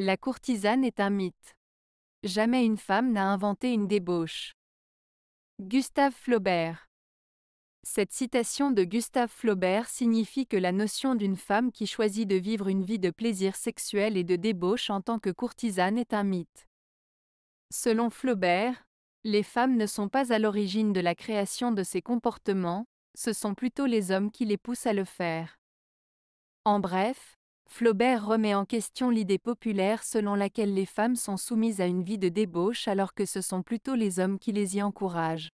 La courtisane est un mythe. Jamais une femme n'a inventé une débauche. Gustave Flaubert. Cette citation de Gustave Flaubert signifie que la notion d'une femme qui choisit de vivre une vie de plaisir sexuel et de débauche en tant que courtisane est un mythe. Selon Flaubert, les femmes ne sont pas à l'origine de la création de ces comportements, ce sont plutôt les hommes qui les poussent à le faire. En bref, Flaubert remet en question l'idée populaire selon laquelle les femmes sont soumises à une vie de débauche alors que ce sont plutôt les hommes qui les y encouragent.